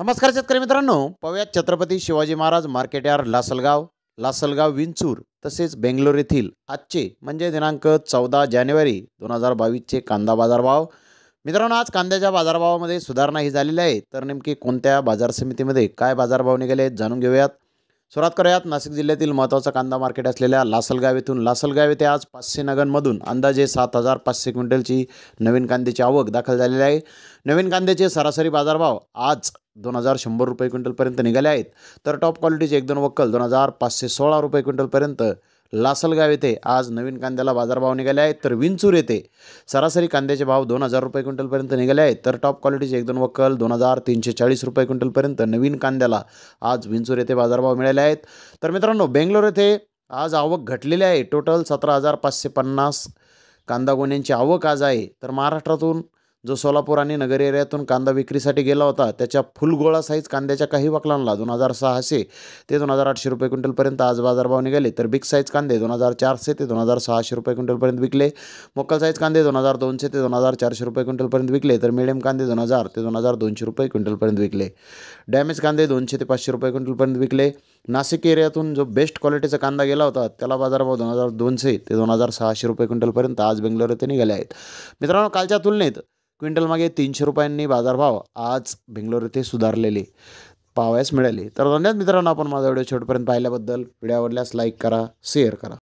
नमस्कार शेतकरी मित्रांनो पव्यात छत्रपती शिवाजी महाराज मार्केट यार लासलगाव लासलगाव विंचूर तसेच बेंगलोर येथील आजचे म्हणजे दिनांक चौदा जानेवारी दोन हजार बावीसचे कांदा बाजारभाव मित्रांनो आज कांद्याच्या बाजारभावामध्ये सुधारणा ही झालेली आहे तर नेमकी कोणत्या बाजार समितीमध्ये काय बाजारभाव निघाले जाणून घेऊयात सुरुवात करूयात नाशिक जिल्ह्यातील महत्त्वाचा कांदा मार्केट असलेल्या लासलगाव येथून लासलगाव येथे आज पाचशे नगांमधून अंदाजे सात हजार पाचशे क्विंटलची नवीन कांद्याची आवक दाखल झालेली आहे नवीन कांद्याचे सरासरी बाजारभाव आज दोन हजार शंभर रुपये क्विंटलपर्यंत निघाले आहेत तर टॉप क्वालिटीचे एक दोन वक्कल दोन हजार पाचशे सोळा रुपये क्विंटलपर्यंत लासलगाव येथे आज नवीन कांद्याला बाजारभाव निघाले आहेत तर विंचूर येथे सरासरी कांद्याचे भाव दोन हजार रुपये क्विंटलपर्यंत निघाले आहेत तर टॉप क्वालिटीचे एक दोन वक्कल दोन हजार तीनशे चाळीस रुपये क्विंटलपर्यंत नवीन कांद्याला आज विंचूर येथे बाजारभाव मिळाले आहेत तर मित्रांनो बेंगलोर येथे आज आवक घटलेली आहे टोटल सतरा हजार पाचशे पन्नास कांदा गोण्यांची आवक आज आहे तर महाराष्ट्रातून जो सोलापूर आणि नगर एरियातून कांदा विक्रीसाठी गेला होता त्याच्या फुलगोळा साईज कांद्याच्या काही वाकलांना दोन हजार सहाशे ते दोन हजार आठशे रुपये क्विंटलपर्यंत आज बाजारभाव निघाले तर बिग साईज कांदे दोन हजार चारशे ते दोन हजार सहाशे रुपये क्विंटलपर्यंत विकले मोकल साईज कांदे दोन हजार दोनशे ते दोन हजार चारशे रुपये क्विंटलपर्यंत विकले तर मिडियम कांदे दोन हजार ते दोन हजार दोनशे रुपये क्विंटलपर्यंत विकले डॅमेज कांदे दोनशे ते पाचशे रुपये क्विंटलपर्यंत विकले नाशिक एरियातून जो बेस्ट क्वालिटीचा कांदा गेला होता त्याला बाजारभाव दोन हजार दोनशे ते दोन हजार सहाशे रुपये क्विंटलपर्यंत आज बेंगलोर येथे निघाले आहेत मित्रांनो कालच्या तुलनेत क्विंटलमागे तीनशे रुपयांनी बाजारभाव आज बेंगलोर येथे सुधारलेले पाहावयास मिळाले तर धन्यवाद मित्रांनो आपण माझा व्हिडिओ शेवटपर्यंत पाहिल्याबद्दल व्हिडिओ आवडल्यास लाईक करा शेअर करा